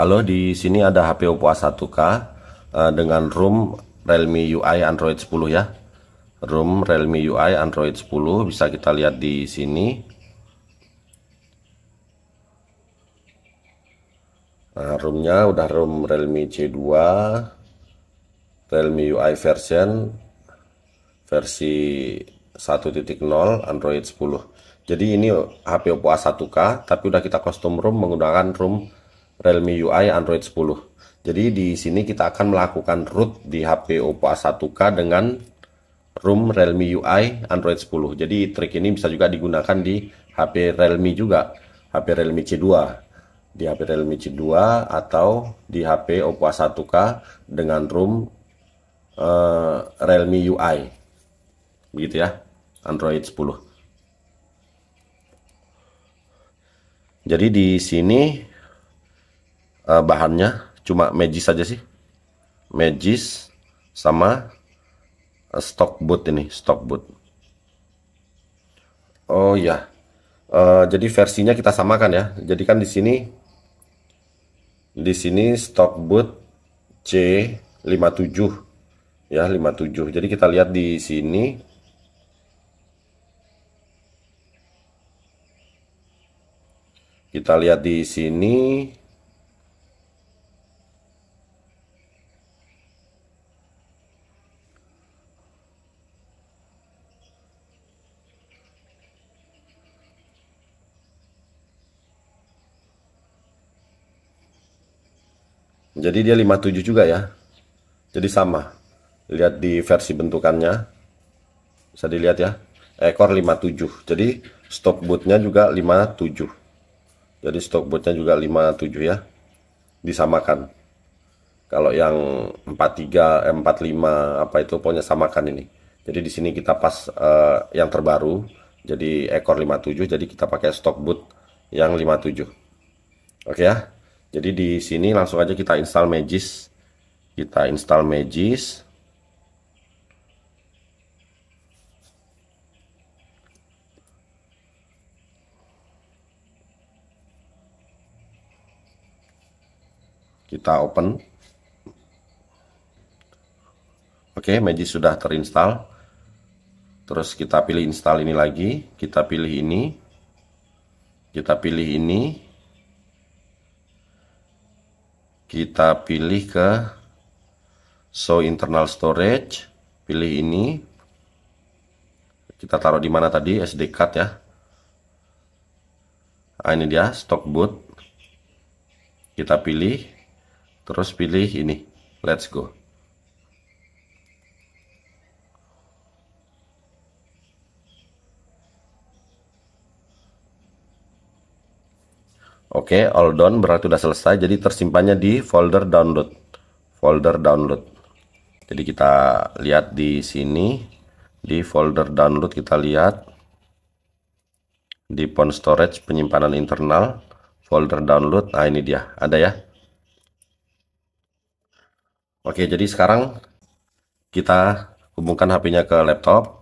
Halo, di sini ada HP Oppo A1K uh, eh, dengan ROM Realme UI Android 10 ya. ROM Realme UI Android 10 bisa kita lihat di sini. Nah, ROM-nya udah ROM Realme C2 Realme UI version versi 1.0 Android 10. Jadi ini HP Oppo A1K tapi udah kita custom ROM menggunakan ROM Realme UI Android 10. Jadi di sini kita akan melakukan root di HP Oppo A1K dengan rom Realme UI Android 10. Jadi trik ini bisa juga digunakan di HP Realme juga, HP Realme C2. Di HP Realme C2 atau di HP Oppo A1K dengan rom uh, Realme UI. Begitu ya, Android 10. Jadi di sini uh, bahannya cuma magis saja sih magis sama uh, stock boot ini stock boot oh ya uh, jadi versinya kita samakan ya jadi kan di sini di sini stock boot C57 ya 57 jadi kita lihat di sini kita lihat di sini Jadi dia 57 juga ya. Jadi sama. Lihat di versi bentukannya. Bisa dilihat ya. Ekor 57. Jadi stop bootnya juga 57. Jadi stop bootnya juga 57 ya. Disamakan. Kalau yang 43, 45 eh, apa itu pokoknya samakan ini. Jadi di sini kita pas uh, yang terbaru. Jadi ekor 57 jadi kita pakai stock boot yang 57. Oke okay ya. Jadi di sini langsung aja kita install Magis. Kita install Magis. Kita open. Oke, Magis sudah terinstall. Terus kita pilih install ini lagi, kita pilih ini. Kita pilih ini kita pilih ke show internal storage pilih ini kita taruh di mana tadi SD card ya nah, ini dia stock boot kita pilih terus pilih ini let's go Oke, okay, all done berarti sudah selesai. Jadi tersimpannya di folder download. Folder download. Jadi kita lihat di sini di folder download kita lihat di pon storage penyimpanan internal folder download. Nah, ini dia. Ada ya. Oke, okay, jadi sekarang kita hubungkan HP-nya ke laptop.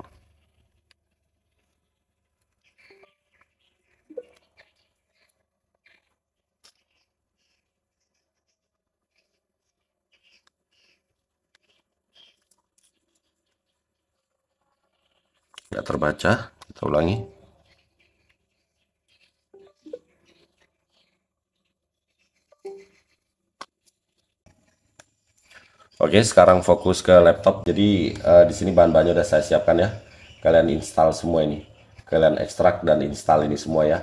tidak terbaca kita ulangi Oke sekarang fokus ke laptop jadi uh, di sini bahan-bahannya udah saya siapkan ya kalian install semua ini kalian ekstrak dan install ini semua ya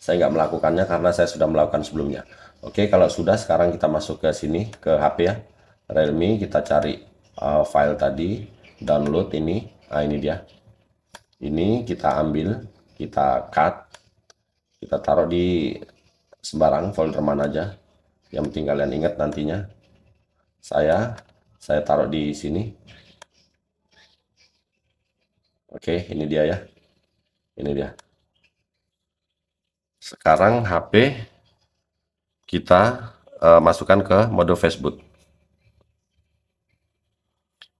saya nggak melakukannya karena saya sudah melakukan sebelumnya Oke kalau sudah sekarang kita masuk ke sini ke HP ya Realme kita cari uh, file tadi download ini nah ini dia ini kita ambil kita cut kita taruh di sembarang folder mana aja yang penting kalian ingat nantinya saya saya taruh di sini oke ini dia ya ini dia sekarang HP kita uh, masukkan ke mode Facebook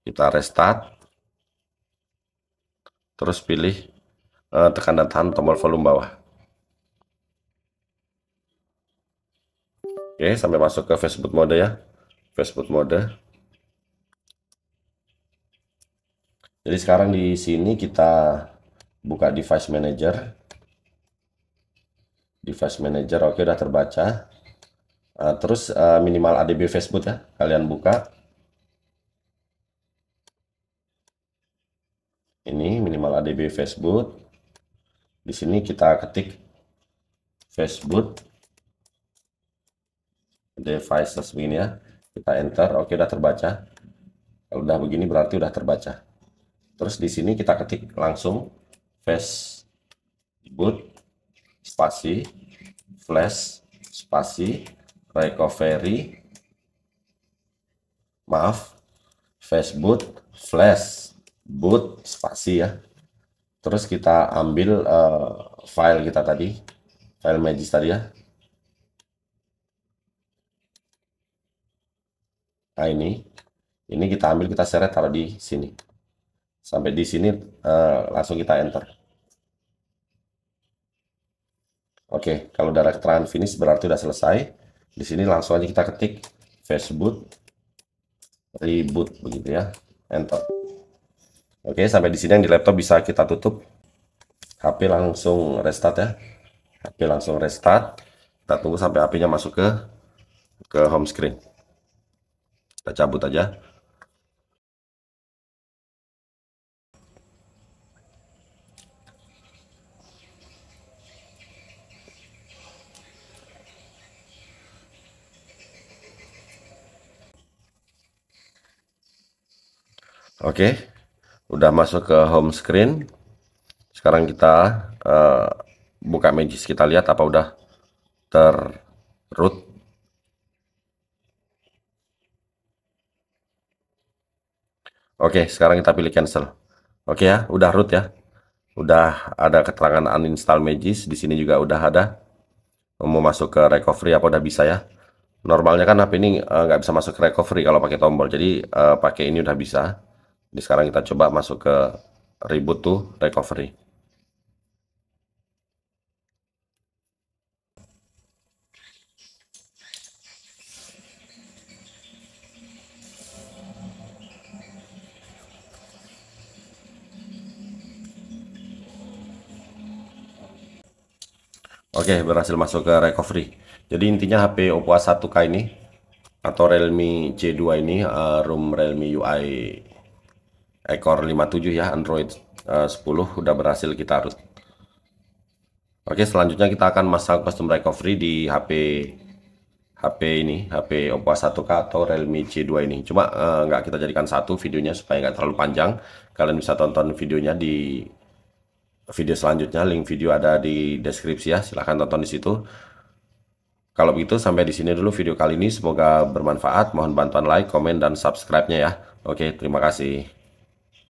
kita restart terus pilih uh, dan tahan tombol volume bawah Oke, sampai masuk ke Facebook mode ya. Facebook mode. Jadi sekarang di sini kita buka device manager. Device manager, oke udah terbaca. Uh, terus uh, minimal ADB Facebook ya, kalian buka. ini minimal adb facebook di sini kita ketik facebook devices begini ya kita enter oke udah terbaca kalau udah begini berarti udah terbaca terus di sini kita ketik langsung facebook spasi flash spasi recovery maaf facebook flash boot spasi ya terus kita ambil uh, file kita tadi file magis tadi ya nah ini ini kita ambil kita seret taruh di sini sampai di sini uh, langsung kita enter oke kalau darah keterangan finish berarti udah selesai di sini langsung aja kita ketik facebook reboot begitu ya enter Oke, sampai di sini yang di laptop bisa kita tutup. HP langsung restart ya. HP langsung restart. Kita tunggu sampai HP-nya masuk ke ke home screen. Kita cabut aja. Oke, udah masuk ke home screen sekarang kita uh, buka magis kita lihat apa udah terroot root oke sekarang kita pilih cancel oke ya udah root ya udah ada keterangan uninstall magis di sini juga udah ada mau masuk ke recovery apa udah bisa ya normalnya kan HP ini eh, nggak uh, bisa masuk ke recovery kalau pakai tombol jadi uh, pakai ini udah bisa jadi sekarang kita coba masuk ke reboot to recovery. Oke, okay, berhasil masuk ke recovery. Jadi intinya HP Oppo A1K ini atau Realme C2 ini uh, eh, room Realme UI ekor 57 ya Android eh, uh, 10 udah berhasil kita root Oke selanjutnya kita akan masang custom recovery di HP HP ini HP Oppo 1K atau Realme C2 ini cuma uh, nggak kita jadikan satu videonya supaya nggak terlalu panjang kalian bisa tonton videonya di video selanjutnya link video ada di deskripsi ya silahkan tonton di situ kalau begitu sampai di sini dulu video kali ini semoga bermanfaat mohon bantuan like komen dan subscribe-nya ya oke terima kasih